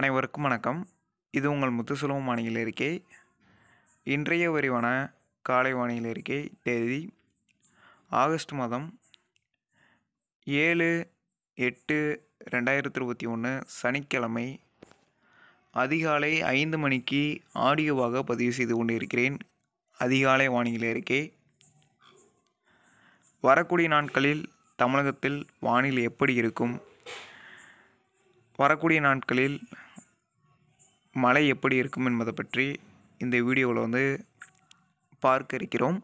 அனைவருக்கும் வணக்கம் இது உங்கள் முத்துசுலபம் வானியில் இருக்கே இன்றைய விரிவான காலை வானியில் இருக்கே தேதி ஆகஸ்ட் மாதம் ஏழு எட்டு ரெண்டாயிரத்தி இருபத்தி ஒன்று சனிக்கிழமை அதிகாலை ஐந்து மணிக்கு ஆடியோவாக பதிவு செய்து கொண்டிருக்கிறேன் அதிகாலை வானியில் இருக்கே வரக்கூடிய நாட்களில் தமிழகத்தில் வானிலை எப்படி இருக்கும் வரக்கூடிய நாட்களில் மழை எப்படி இருக்கும் என்பதை பற்றி இந்த வீடியோவில் வந்து பார்க்க இருக்கிறோம்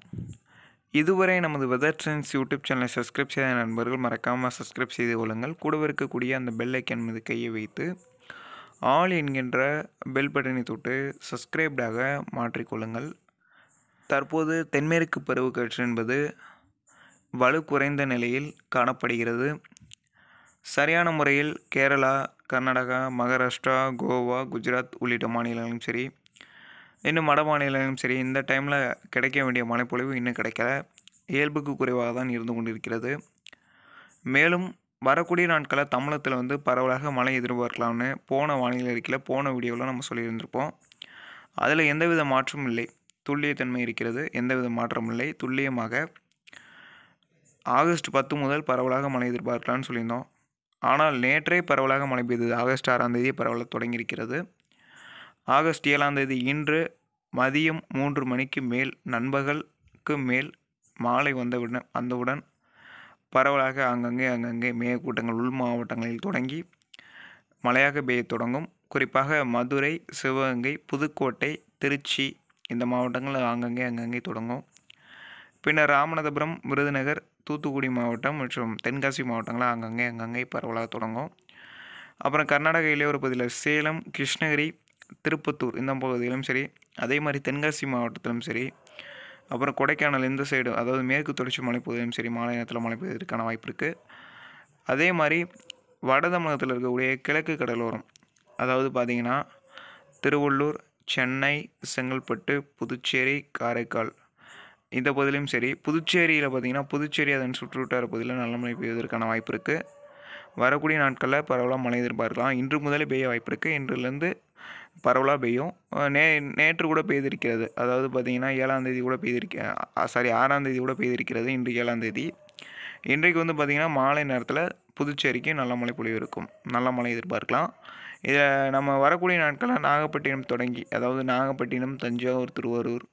இதுவரை நமது வெதர் சயின்ஸ் யூடியூப் சேனலை சப்ஸ்கிரைப் செய்த நண்பர்கள் மறக்காமல் சப்ஸ்கிரைப் செய்து கொள்ளுங்கள் கூட இருக்கக்கூடிய அந்த பெல் ஐக்கன் மீது கையை வைத்து ஆல் என்கின்ற பெல் பட்டனை தொட்டு சப்ஸ்கிரைப்டாக மாற்றிக்கொள்ளுங்கள் தற்போது தென்மேற்கு காற்று என்பது வலு குறைந்த நிலையில் காணப்படுகிறது சரியான முறையில் கேரளா கர்நாடகா மகாராஷ்டிரா கோவா குஜராத் உள்ளிட்ட மாநிலங்களும் சரி இன்னும் வட மாநிலங்களும் சரி இந்த டைமில் கிடைக்க வேண்டிய மழைப்பொழிவு இன்னும் கிடைக்கல இயல்புக்கு குறைவாக தான் இருந்து கொண்டிருக்கிறது மேலும் வரக்கூடிய நாட்களில் தமிழகத்தில் வந்து பரவலாக மழை எதிர்பார்க்கலாம்னு போன வானிலை இருக்கில் போன வீடியோவில் நம்ம சொல்லியிருந்திருப்போம் அதில் எந்தவித மாற்றமும் இல்லை துல்லியத்தன்மை இருக்கிறது எந்தவித மாற்றமும் இல்லை துல்லியமாக ஆகஸ்ட் பத்து முதல் பரவலாக மழை எதிர்பார்க்கலான்னு சொல்லியிருந்தோம் ஆனால் நேற்றே பரவலாக மழை பெய்தது ஆகஸ்ட் ஆறாம் தேதி பரவல தொடங்கியிருக்கிறது ஆகஸ்ட் ஏழாம் தேதி இன்று மதியம் மூன்று மணிக்கு மேல் நண்பகலுக்கு மேல் மாலை வந்தவுடன் வந்தவுடன் பரவலாக அங்கங்கே அங்கங்கே மேகக்கூட்டங்கள் உள் மாவட்டங்களில் தொடங்கி மழையாக பெய்ய தொடங்கும் குறிப்பாக மதுரை சிவகங்கை புதுக்கோட்டை திருச்சி இந்த மாவட்டங்கள் அங்கங்கே அங்கங்கே தொடங்கும் பின்னர் ராமநாதபுரம் விருதுநகர் தூத்துக்குடி மாவட்டம் மற்றும் தென்காசி மாவட்டங்களாக அங்கங்கே அங்கங்கே பரவலாக தொடங்கும் அப்புறம் கர்நாடக இளையோர் பகுதியில் சேலம் கிருஷ்ணகிரி திருப்பத்தூர் இந்த பகுதியிலும் சரி அதே மாதிரி தென்காசி மாவட்டத்திலும் சரி அப்புறம் கொடைக்கானல் இந்த சைடு அதாவது மேற்கு தொடர்ச்சி பகுதியிலும் சரி மாலை நேரத்தில் மழை பெய்வதற்கான வாய்ப்பு இருக்குது அதே மாதிரி வட தமிழகத்தில் இருக்கக்கூடிய கிழக்கு கடலோரம் அதாவது பார்த்திங்கன்னா திருவள்ளூர் சென்னை செங்கல்பட்டு புதுச்சேரி காரைக்கால் இந்த பகுதியிலையும் சரி புதுச்சேரியில் பார்த்திங்கன்னா புதுச்சேரி அதன் சுற்றுவட்டார பகுதியில் நல்ல மழை பெய்வதற்கான வாய்ப்பு இருக்குது வரக்கூடிய நாட்களில் பரவலாக மழை எதிர்பார்க்கலாம் இன்று முதலே பெய்ய வாய்ப்பு இருக்குது இன்றுலேருந்து பரவலாக பெய்யும் நே நேற்று கூட பெய்திருக்கிறது அதாவது பார்த்திங்கன்னா ஏழாம் தேதி கூட பெய்திருக்க சாரி ஆறாம் தேதி கூட பெய்திருக்கிறது இன்று ஏழாம் தேதி இன்றைக்கு வந்து பார்த்திங்கன்னா மாலை நேரத்தில் புதுச்சேரிக்கு நல்ல மழை பொழிவு இருக்கும் நல்ல மழை எதிர்பார்க்கலாம் இதை நம்ம வரக்கூடிய நாட்களில் நாகப்பட்டினம் தொடங்கி அதாவது நாகப்பட்டினம் தஞ்சாவூர் திருவாரூர்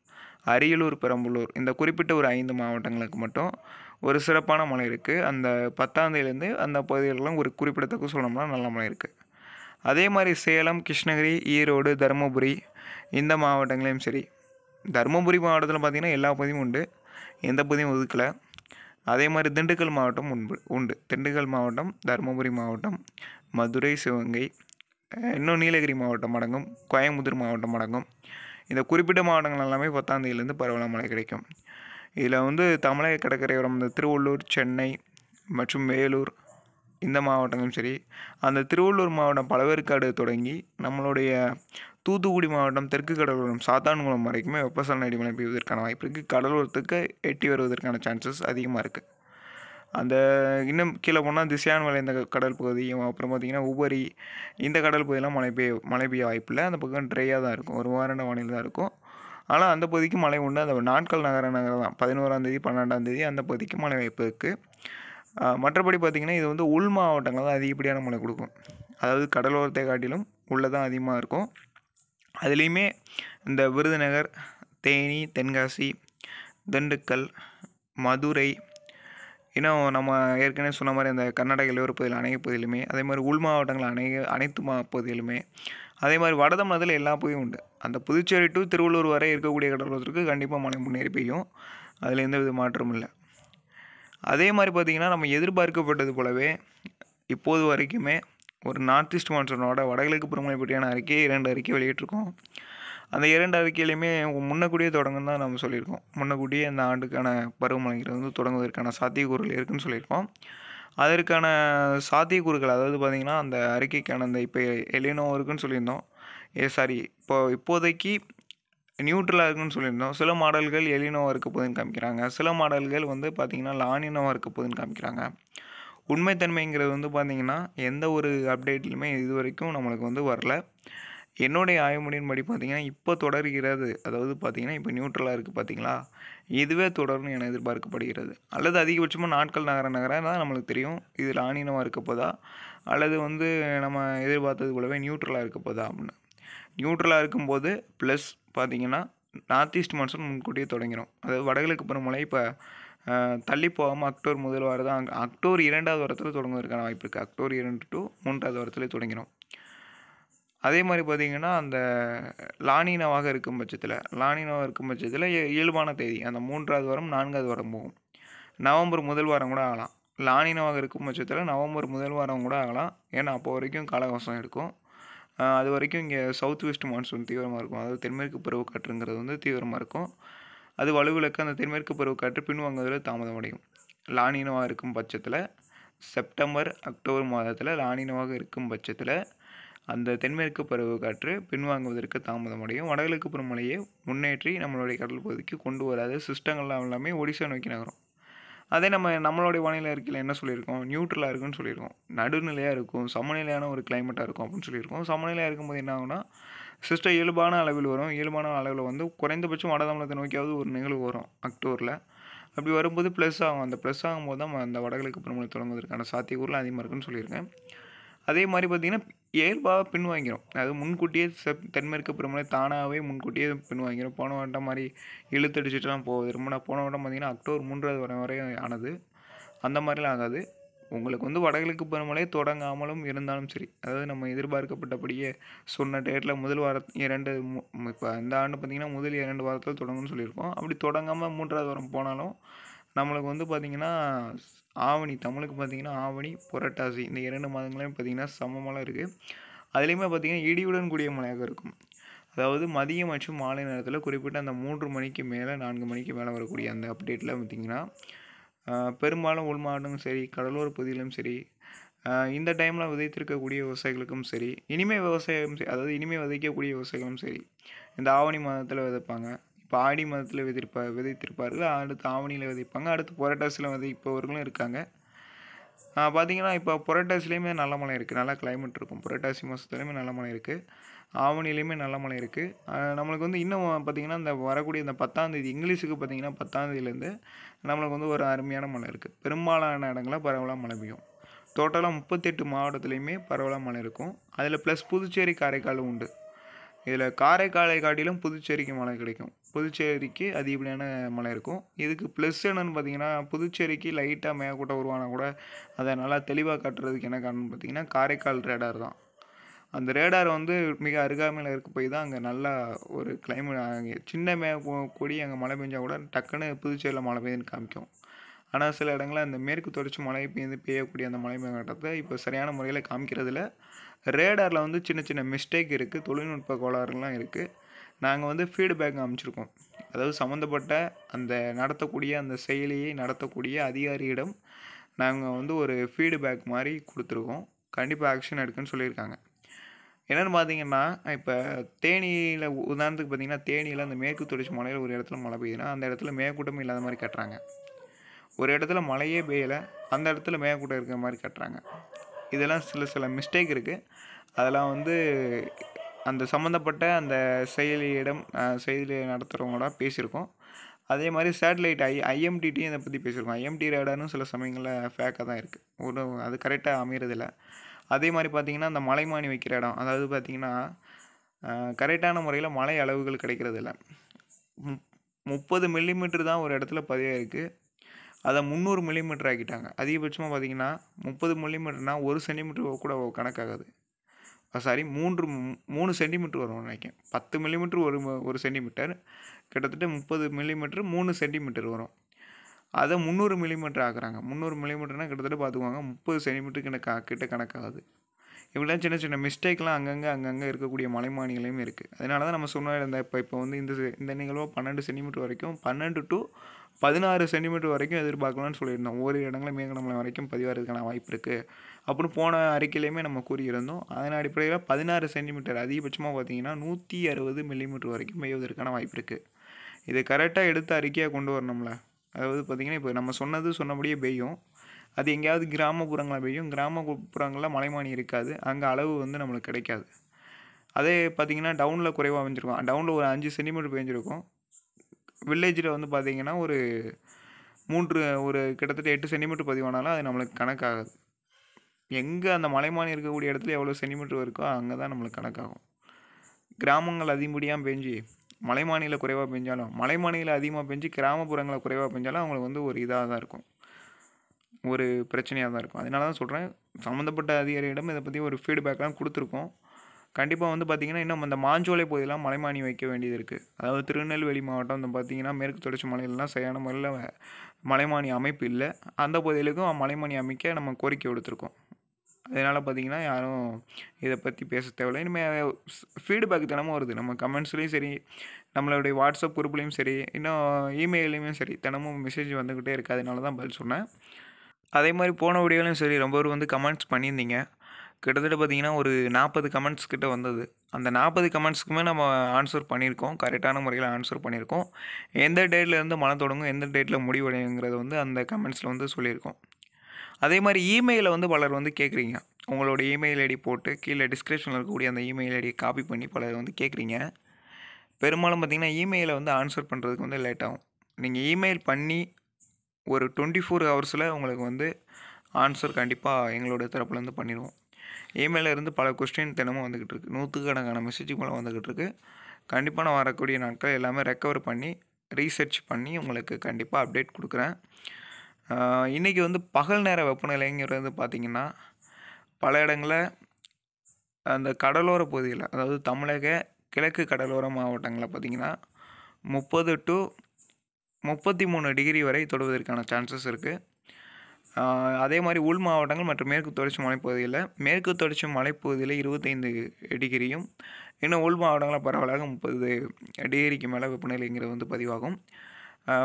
அரியலூர் பெரம்பலூர் இந்த குறிப்பிட்ட ஒரு ஐந்து மாவட்டங்களுக்கு மட்டும் ஒரு சிறப்பான மழை இருக்குது அந்த பத்தாந்தேதியிலேருந்து அந்த பகுதிகளெலாம் ஒரு குறிப்பிடத்தக்க சொல்லணும்னா நல்ல மழை இருக்குது அதே மாதிரி சேலம் கிருஷ்ணகிரி ஈரோடு தருமபுரி இந்த மாவட்டங்களையும் சரி தருமபுரி மாவட்டத்தில் பார்த்திங்கன்னா எல்லா பகுதியும் உண்டு எந்த பகுதியும் ஒதுக்கலை அதே மாதிரி திண்டுக்கல் மாவட்டம் உண்டு உண்டு திண்டுக்கல் மாவட்டம் தருமபுரி மாவட்டம் மதுரை சிவகங்கை இன்னும் நீலகிரி மாவட்டம் அடங்கும் கோயம்புத்தூர் மாவட்டம் அடங்கும் இந்த குறிப்பிட்ட மாவட்டங்கள் எல்லாமே பத்தாம் தேதியிலேருந்து பரவலாக மழை கிடைக்கும் இதில் வந்து தமிழக கடற்கரையோரம் இந்த திருவள்ளூர் சென்னை மற்றும் வேலூர் இந்த மாவட்டங்களும் சரி அந்த திருவள்ளூர் மாவட்டம் பழவேற்காடு தொடங்கி நம்மளுடைய தூத்துக்குடி மாவட்டம் தெற்கு கடலோரம் சாத்தான்குளம் வரைக்குமே வெப்பசலன அடிமலை பெய்வதற்கான வாய்ப்பு இருக்குது கடலோரத்துக்கு எட்டி வருவதற்கான சான்சஸ் அதிகமாக இருக்குது அந்த இன்னும் கீழே போனால் திசையான் மலை இந்த கடல் பகுதியும் அப்புறம் பார்த்திங்கன்னா உபரி இந்த கடல் பகுதியெலாம் மழை பெய்ய மழை பெய்ய வாய்ப்பில்லை அந்த பக்கம் ட்ரையாக தான் இருக்கும் ஒரு வாரான வானிலை தான் இருக்கும் ஆனால் அந்த பகுதிக்கு மழை உண்டு அந்த நாட்கள் நகர நகரம் தான் பதினோராந்தேதி பன்னெண்டாந்தேதி அந்த பகுதிக்கு மழை வாய்ப்பு இருக்குது மற்றபடி பார்த்திங்கன்னா இது வந்து உள் மாவட்டங்கள் தான் அதிகப்படியான மழை கொடுக்கும் அதாவது கடலோரத்தை காட்டிலும் உள்ளே தான் அதிகமாக இருக்கும் அதுலேயுமே இந்த விருதுநகர் தேனி தென்காசி திண்டுக்கல் மதுரை இன்னும் நம்ம ஏற்கனவே சொன்ன மாதிரி அந்த கர்நாடக இளையோர பகுதியில் அனைத்து பகுதியிலுமே அதே மாதிரி உள் மாவட்டங்கள் அனை அனைத்து மா பகுதியிலுமே அதே மாதிரி வட தமிழகத்தில் எல்லா பகுதியும் உண்டு அந்த புதுச்சேரி டு திருவள்ளூர் வரை இருக்கக்கூடிய கடலோரத்திற்கு கண்டிப்பாக மழை முன்னேறி பெய்யும் அதில் வித மாற்றமும் இல்லை அதே மாதிரி பார்த்திங்கன்னா நம்ம எதிர்பார்க்கப்பட்டது போலவே இப்போது வரைக்குமே ஒரு நார்த் ஈஸ்ட் மான்சூனோட வடகிழக்கு பருவமழை பற்றியான அறிக்கையை இரண்டு அறிக்கை வெளியிட்டிருக்கோம் அந்த இரண்டு அறிக்கையிலையுமே முன்னக்கூடியே தொடங்குன்னு தான் நம்ம சொல்லியிருக்கோம் முன்னக்கூடியே அந்த ஆண்டுக்கான பருவமழைங்கிறது வந்து தொடங்குவதற்கான சாத்தியக்கூறுகள் இருக்குதுன்னு சொல்லியிருக்கோம் அதற்கான சாத்தியக்கூறுகள் அதாவது பார்த்திங்கன்னா அந்த அறிக்கைக்கான அந்த இப்போ எலினோ இருக்குன்னு சொல்லியிருந்தோம் ஏ சாரி இப்போ இப்போதைக்கு நியூட்ரலாக இருக்குன்னு சொல்லியிருந்தோம் சில மாடல்கள் எலினோவாக இருக்க போதுன்னு காமிக்கிறாங்க சில மாடல்கள் வந்து பார்த்திங்கன்னா லானினோவாக இருக்க போதுன்னு காமிக்கிறாங்க உண்மைத்தன்மைங்கிறது வந்து பார்த்திங்கன்னா எந்த ஒரு அப்டேட்லையுமே இது வரைக்கும் நம்மளுக்கு வந்து வரல என்னுடைய ஆய்வுமுடியின் படி பார்த்திங்கன்னா இப்போ தொடர்கிறது அதாவது பார்த்தீங்கன்னா இப்போ நியூட்ரலாக இருக்குது பார்த்தீங்களா இதுவே தொடர்னு என எதிர்பார்க்கப்படுகிறது அல்லது அதிகபட்சமாக நாட்கள் நகர நகர தான் நம்மளுக்கு தெரியும் இது ராணினமாக இருக்க போதா அல்லது வந்து நம்ம எதிர்பார்த்தது போலவே நியூட்ரலாக இருக்க போதா அப்படின்னு நியூட்ரலாக இருக்கும்போது ப்ளஸ் பார்த்திங்கன்னா நார்த் ஈஸ்ட் மான்சூன் முன்கூட்டியே தொடங்கிடும் அதாவது வடகிழக்கு பருவமழை இப்போ தள்ளி போகாமல் அக்டோபர் முதல் வாரம் தான் அக்டோபர் இரண்டாவது வாரத்தில் தொடங்குவதற்கான வாய்ப்பு இருக்குது அக்டோபர் இரண்டு டு மூன்றாவது வாரத்தில் தொடங்கிடும் அதே மாதிரி பார்த்திங்கன்னா அந்த லானினவாக இருக்கும் பட்சத்தில் லானினவாக இருக்கும் பட்சத்தில் இயல்பான தேதி அந்த மூன்றாவது வாரம் நான்காவது வாரம் போகும் நவம்பர் முதல் வாரம் கூட ஆகலாம் லானினவாக இருக்கும் பட்சத்தில் நவம்பர் முதல் வாரம் கூட ஆகலாம் ஏன்னா அப்போ வரைக்கும் காலகவசம் இருக்கும் அது வரைக்கும் இங்கே சவுத் வெஸ்ட் மான்சூன் தீவிரமாக இருக்கும் அதாவது தென்மேற்கு பருவக்காற்றுங்கிறது வந்து தீவிரமாக இருக்கும் அது வலுவிலக்கு அந்த தென்மேற்கு பருவக்காற்று பின்வாங்குவதில் தாமதம் அடையும் லானினவாக இருக்கும் பட்சத்தில் செப்டம்பர் அக்டோபர் மாதத்தில் லானினவாக இருக்கும் பட்சத்தில் அந்த தென்மேற்கு பருவ காற்று பின்வாங்குவதற்கு தாமதமடையும் வடகிழக்கு பருவமழையை முன்னேற்றி நம்மளுடைய கடல் பகுதிக்கு கொண்டு வராத சிஸ்டங்கள்லாம் எல்லாமே ஒடிசா நோக்கி நகரும் அதே நம்ம நம்மளுடைய வானிலை அறிக்கையில் என்ன சொல்லியிருக்கோம் நியூட்ரலாக இருக்குன்னு சொல்லியிருக்கோம் நடுநிலையாக இருக்கும் சமநிலையான ஒரு கிளைமேட்டாக இருக்கும் அப்படின்னு சொல்லியிருக்கோம் சமநிலையாக இருக்கும்போது என்ன ஆகுனா சிஸ்டம் இயல்பான அளவில் வரும் இயல்பான அளவில் வந்து குறைந்தபட்சம் வடதமிழத்தை நோக்கியாவது ஒரு நிகழ்வு வரும் அக்டோபரில் அப்படி வரும்போது ப்ளஸ் ஆகும் அந்த ப்ளஸ் ஆகும்போது தான் அந்த வடகிழக்கு பருவமழை தொடங்குவதற்கான சாத்தியக்கூறுலாம் அதிகமாக இருக்குன்னு சொல்லியிருக்கேன் அதே மாதிரி பார்த்திங்கன்னா இயல்பாக பின் வாங்கிடும் அது முன்கூட்டியே செப் தென்மேற்கு பருவமழை தானாகவே முன்கூட்டியே பின் வாங்கிடும் போன வட்டம் மாதிரி இழுத்தடிச்சிட்டுலாம் போகுது ரொம்ப நான் போன வட்டம் பார்த்திங்கன்னா அக்டோபர் மூன்றாவது வரை வரையும் ஆனது அந்த மாதிரிலாம் ஆகாது உங்களுக்கு வந்து வடகிழக்கு பருவமழை தொடங்காமலும் இருந்தாலும் சரி அதாவது நம்ம எதிர்பார்க்கப்பட்டபடியே சொன்ன டேட்டில் முதல் வார இரண்டு இப்போ இந்த ஆண்டு பார்த்திங்கன்னா முதல் இரண்டு வாரத்தில் தொடங்கும்னு சொல்லியிருக்கோம் அப்படி தொடங்காமல் மூன்றாவது வாரம் போனாலும் நம்மளுக்கு வந்து பார்த்திங்கன்னா ஆவணி தமிழுக்கு பார்த்திங்கன்னா ஆவணி புரட்டாசி இந்த இரண்டு மாதங்களையும் பார்த்திங்கன்னா சமமெல்லாம் இருக்குது அதுலேயுமே பார்த்திங்கன்னா இடியுடன் கூடிய மழையாக இருக்கும் அதாவது மதியம் மற்றும் மாலை நேரத்தில் குறிப்பிட்ட அந்த மூன்று மணிக்கு மேலே நான்கு மணிக்கு மேலே வரக்கூடிய அந்த அப்டேட்டில் பார்த்திங்கன்னா பெரும்பாலும் உள் மாவட்டமும் சரி கடலோர பகுதியிலும் சரி இந்த டைமில் விதைத்திருக்கக்கூடிய விவசாயிகளுக்கும் சரி இனிமே விவசாயம் அதாவது இனிமே விதைக்கக்கூடிய விவசாயிகளும் சரி இந்த ஆவணி மாதத்தில் விதைப்பாங்க ஆடி மதத்தில் விதைப்பா விதைத்திருப்பார்கள் அடுத்து ஆவணியில் விதைப்பாங்க அடுத்து புரட்டாசியில் விதைப்பவர்களும் இருக்காங்க பார்த்திங்கன்னா இப்போ புரட்டாசிலையுமே நல்ல மழை இருக்குது நல்லா கிளைமேட் இருக்கும் புரட்டாசி மாதத்துலையுமே நல்ல மழை இருக்குது ஆவணிலையுமே நல்ல மழை இருக்குது நம்மளுக்கு வந்து இன்னும் பார்த்திங்கன்னா இந்த வரக்கூடிய இந்த பத்தாந்தேதி இங்கிலீஷுக்கு பார்த்திங்கன்னா பத்தாந்தேதியிலேருந்து நம்மளுக்கு வந்து ஒரு அருமையான மழை இருக்குது பெரும்பாலான இடங்களில் பரவலாக மழை பெய்யும் டோட்டலாக முப்பத்தெட்டு மாவட்டத்துலேயுமே பரவலாக மழை இருக்கும் அதில் ப்ளஸ் புதுச்சேரி காரைக்காலும் உண்டு இதில் காரைக்காலை காட்டிலும் புதுச்சேரிக்கு மழை கிடைக்கும் புதுச்சேரிக்கு அதிகப்படியான மழை இருக்கும் இதுக்கு ப்ளஸ் என்னென்னு பார்த்தீங்கன்னா புதுச்சேரிக்கு லைட்டாக மேகக்கூட்டம் உருவானால் கூட அதை நல்லா தெளிவாக காட்டுறதுக்கு என்ன காரணம்னு பார்த்தீங்கன்னா காரைக்கால் ரேடார் தான் அந்த ரேடார் வந்து மிக அருகாமையில் இருக்க போய் தான் அங்கே நல்லா ஒரு கிளைமேட் அங்கே சின்ன மே கூடி அங்கே மழை பெஞ்சால் கூட டக்குன்னு புதுச்சேரியில் மழை பெய்யுதுன்னு காமிக்கும் ஆனால் சில இடங்களில் அந்த மேற்கு தொடர்ச்சி மழை பெய்ந்து பெய்யக்கூடிய அந்த மழை மேகட்டத்தை இப்போ சரியான முறையில் காமிக்கிறதில்ல ரேடாரில் வந்து சின்ன சின்ன மிஸ்டேக் இருக்குது தொழில்நுட்ப கோளாறுலாம் இருக்குது நாங்கள் வந்து ஃபீட்பேக் அமைச்சிருக்கோம் அதாவது சம்மந்தப்பட்ட அந்த நடத்தக்கூடிய அந்த செயலியை நடத்தக்கூடிய அதிகாரியிடம் நாங்கள் வந்து ஒரு ஃபீட்பேக் மாதிரி கொடுத்துருக்கோம் கண்டிப்பாக ஆக்ஷன் எடுக்குன்னு சொல்லியிருக்காங்க என்னென்னு பார்த்தீங்கன்னா இப்போ தேனியில் உதாரணத்துக்கு பார்த்தீங்கன்னா தேனியில் அந்த மேற்கு தொடர்ச்சி மலையில் ஒரு இடத்துல மழை பெய்யுதுன்னா அந்த இடத்துல மேற்கூட்டமே இல்லாத மாதிரி கட்டுறாங்க ஒரு இடத்துல மழையே பெய்யலை அந்த இடத்துல மேற்கூட்டம் இருக்கிற மாதிரி கட்டுறாங்க இதெல்லாம் சில சில மிஸ்டேக் இருக்குது அதெல்லாம் வந்து அந்த சம்மந்தப்பட்ட அந்த செயலியிடம் செயலி நடத்துகிறவங்களோட பேசியிருக்கோம் அதே மாதிரி சேட்டலைட் ஐ ஐஎம்டிடியும் இதை பற்றி பேசியிருக்கோம் ஐஎம்டி ரேடானும் சில சமயங்களில் ஃபேக்காக தான் இருக்குது ஒரு அது கரெக்டாக அமையிறதில்ல அதே மாதிரி பார்த்திங்கன்னா அந்த மலைமானி வைக்கிற இடம் அதாவது பார்த்திங்கன்னா கரெக்டான முறையில் மலை அளவுகள் கிடைக்கிறது இல்லை முப்பது மில்லிமீட்டர் தான் ஒரு இடத்துல பதிவாக இருக்குது அதை முந்நூறு மில்லிமீட்டர் ஆக்கிட்டாங்க அதிகபட்சமாக பார்த்திங்கன்னா முப்பது மில்லிமீட்டர்னால் ஒரு சென்டிமீட்டர் கூட கணக்காகாது சாரி மூன்று மூணு சென்டிமீட்டர் வரும் நினைக்கிறேன் பத்து மில்லிமீட்டர் ஒரு ஒரு சென்டிமீட்டர் கிட்டத்தட்ட முப்பது மில்லிமீட்டர் மூணு சென்டிமீட்டர் வரும் அதை முந்நூறு மில்லிமீட்டர் ஆக்குறாங்க முந்நூறு மில்லிமீட்டர்னால் கிட்டத்தட்ட பார்த்துக்குவாங்க முப்பது சென்டிமீட்டர் கணக்கு கிட்ட கணக்காகுது இப்படிலாம் சின்ன சின்ன மிஸ்டேக்லாம் அங்கங்கே அங்கங்கே இருக்கக்கூடிய மலைமானிகளையும் இருக்குது அதனால தான் நம்ம சொன்னால் இந்த இப்போ இப்போ வந்து இந்த இந்த நிகழ்வாக பன்னெண்டு சென்டிமீட்டர் வரைக்கும் பன்னெண்டு டு பதினாறு சென்டிமீட்டர் வரைக்கும் எதிர்பார்க்கலாம்னு சொல்லியிருந்தோம் ஒரு இடங்களில் மேகனமலை வரைக்கும் பதிவாகிறதுக்கான வாய்ப்பு இருக்குது அப்படின்னு போன அறிக்கையிலையுமே நம்ம கூறியிருந்தோம் அதன் அடிப்படையில் பதினாறு சென்டிமீட்டர் அதிகபட்சமாக பார்த்தீங்கன்னா நூற்றி அறுபது மில்லிமீட்டர் வரைக்கும் பெய்வதற்கான வாய்ப்பு இருக்குது இது கரெக்டாக எடுத்து அறிக்கையாக கொண்டு வரணும்ல அதாவது பார்த்திங்கன்னா இப்போ நம்ம சொன்னது சொன்னபடியே பெய்யும் அது எங்கேயாவது கிராமப்புறங்களில் பெய்யும் கிராமப்புறங்களில் மலைமானி இருக்காது அங்கே அளவு வந்து நம்மளுக்கு கிடைக்காது அதே பார்த்திங்கன்னா டவுனில் குறைவாக அமைஞ்சிருக்கும் டவுனில் ஒரு அஞ்சு சென்டிமீட்டர் பெஞ்சிருக்கும் வில்லேஜில் வந்து பார்த்திங்கன்னா ஒரு மூன்று ஒரு கிட்டத்தட்ட எட்டு சென்டிமீட்டர் பதிவானாலும் அது நம்மளுக்கு கணக்காகாது எங்கே அந்த மலைமானி இருக்கக்கூடிய இடத்துல எவ்வளோ சென்டிமீட்டர் இருக்கோ அங்கே தான் நம்மளுக்கு கணக்காகும் கிராமங்கள் அதிகப்படியாக பெஞ்சு மலைமானியில் குறைவாக பெஞ்சாலும் மலைமானியில் அதிகமாக பெஞ்சு கிராமப்புறங்களை குறைவாக பெஞ்சாலும் அவங்களுக்கு வந்து ஒரு இதாக தான் இருக்கும் ஒரு பிரச்சனையாக தான் இருக்கும் அதனால தான் சொல்கிறேன் சம்மந்தப்பட்ட அதிகாரியிடம் இதை பற்றி ஒரு ஃபீட்பேக்லாம் கொடுத்துருக்கோம் கண்டிப்பாக வந்து பார்த்திங்கன்னா இன்னும் இந்த மாஞ்சோலை பகுதியெலாம் மலைமானி வைக்க வேண்டியது இருக்குது அதாவது திருநெல்வேலி மாவட்டம் வந்து பார்த்திங்கன்னா மேற்கு தொடர்ச்சி மலையிலலாம் சரியான முறையில் மலைமானி அமைப்பு இல்லை அந்த பகுதியிலுக்கும் மலைமானி அமைக்க நம்ம கோரிக்கை கொடுத்துருக்கோம் அதனால் பார்த்திங்கன்னா யாரும் இதை பற்றி பேச தேவையில்லை இனிமேல் ஃபீட்பேக் தினமும் வருது நம்ம கமெண்ட்ஸ்லேயும் சரி நம்மளுடைய வாட்ஸ்அப் குரூப்லேயும் சரி இன்னும் இமெயிலையும் சரி தினமும் மெசேஜ் வந்துக்கிட்டே இருக்குது அதனால தான் பதில் சொன்னேன் அதே மாதிரி போன வீடியோலையும் சரி ரொம்ப பேர் வந்து கமெண்ட்ஸ் பண்ணியிருந்தீங்க கிட்டத்தட்ட பார்த்திங்கன்னா ஒரு நாற்பது கமெண்ட்ஸ் கிட்ட வந்தது அந்த நாற்பது கமெண்ட்ஸ்க்குமே நம்ம ஆன்சர் பண்ணியிருக்கோம் கரெக்டான முறையில் ஆன்சர் பண்ணியிருக்கோம் எந்த டேட்லேருந்து மழை தொடங்கும் எந்த டேட்டில் முடிவடைங்கிறத வந்து அந்த கமெண்ட்ஸில் வந்து சொல்லியிருக்கோம் அதே மாதிரி இமெயிலில் வந்து பலர் வந்து கேட்குறீங்க உங்களோட இமெயில் ஐடி போட்டு கீழே டிஸ்கிரிப்ஷனில் இருக்கக்கூடிய அந்த இமெயில் ஐடியை காப்பி பண்ணி பலர் வந்து கேட்குறீங்க பெரும்பாலும் பார்த்திங்கன்னா இமெயிலை வந்து ஆன்சர் பண்ணுறதுக்கு வந்து லேட் ஆகும் நீங்கள் இமெயில் பண்ணி ஒரு டுவெண்ட்டி ஃபோர் ஹவர்ஸில் உங்களுக்கு வந்து ஆன்சர் கண்டிப்பாக எங்களோட தரப்புலேருந்து பண்ணிடுவோம் இமெயிலேருந்து பல கொஸ்டின் தினமும் வந்துக்கிட்டு இருக்குது நூற்றுக்கணக்கான மெசேஜ் மூலம் வந்துக்கிட்டு இருக்குது கண்டிப்பாக நான் வரக்கூடிய நாட்கள் எல்லாமே ரெக்கவர் பண்ணி ரீசர்ச் பண்ணி உங்களுக்கு கண்டிப்பாக அப்டேட் கொடுக்குறேன் இன்றைக்கி வந்து பகல் நேர வெப்பநிலைங்கிறது வந்து பார்த்திங்கன்னா பல இடங்களில் அந்த கடலோர பகுதியில் அதாவது தமிழக கிழக்கு கடலோர மாவட்டங்களில் பார்த்திங்கன்னா முப்பது டு முப்பத்தி மூணு டிகிரி வரை தொடுவதற்கான சான்சஸ் இருக்குது அதே மாதிரி உள் மாவட்டங்கள் மற்றும் மேற்கு தொடர்ச்சி மலைப்பகுதியில் மேற்கு தொடர்ச்சி மலைப்பகுதியில் இருபத்தைந்து டிகிரியும் இன்னும் உள் மாவட்டங்களில் பரவலாக முப்பது டிகிரிக்கு மேலே வெப்பநிலைங்கிறது வந்து பதிவாகும்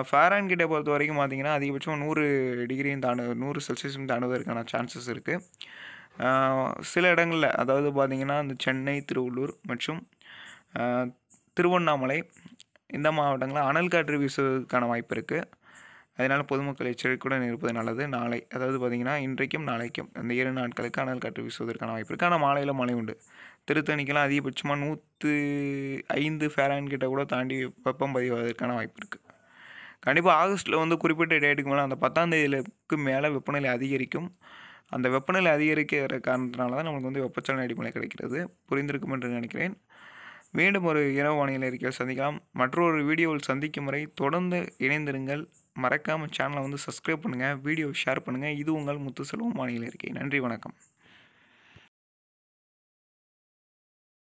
ஃபேரான் கிட்டே பொறுத்த வரைக்கும் பார்த்திங்கன்னா அதிகபட்சம் நூறு டிகிரியும் தாண்டு நூறு செல்சியஸும் தாண்டுவதற்கான சான்சஸ் இருக்குது சில இடங்களில் அதாவது பார்த்திங்கன்னா இந்த சென்னை திருவள்ளூர் மற்றும் திருவண்ணாமலை இந்த மாவட்டங்களில் அனல் காற்று வீசுவதற்கான வாய்ப்பு இருக்குது அதனால் பொதுமக்கள் எச்சரிக்கையுடன் இருப்பது நல்லது நாளை அதாவது பார்த்திங்கன்னா இன்றைக்கும் நாளைக்கும் அந்த இரு நாட்களுக்கு அனல் காற்று வீசுவதற்கான வாய்ப்பு இருக்குது ஆனால் மாலையில் மழை உண்டு திருத்தணிக்கெல்லாம் அதிகபட்சமாக நூற்று ஐந்து ஃபேரான் கிட்ட கூட தாண்டி வெப்பம் பதிவாவதற்கான வாய்ப்பு இருக்குது கண்டிப்பாக ஆகஸ்ட்டில் வந்து குறிப்பிட்ட டேட்டுக்கு மேலே அந்த பத்தாம் மேலே வெப்பநிலை அதிகரிக்கும் அந்த வெப்பநிலை அதிகரிக்கிற காரணத்தினால தான் நம்மளுக்கு வந்து வெப்பச்சலன அடிமலை கிடைக்கிறது புரிந்திருக்கும் என்று நினைக்கிறேன் மீண்டும் ஒரு இரவு வானிலை அறிக்கையில் சந்திக்கலாம் மற்றொரு வீடியோவில் சந்திக்கும் முறை தொடர்ந்து இணைந்திருங்கள் மறக்காமல் சேனலை வந்து சப்ஸ்கிரைப் பண்ணுங்கள் வீடியோ ஷேர் பண்ணுங்கள் இது உங்கள் செல்வம் மாநில இருக்கை நன்றி வணக்கம்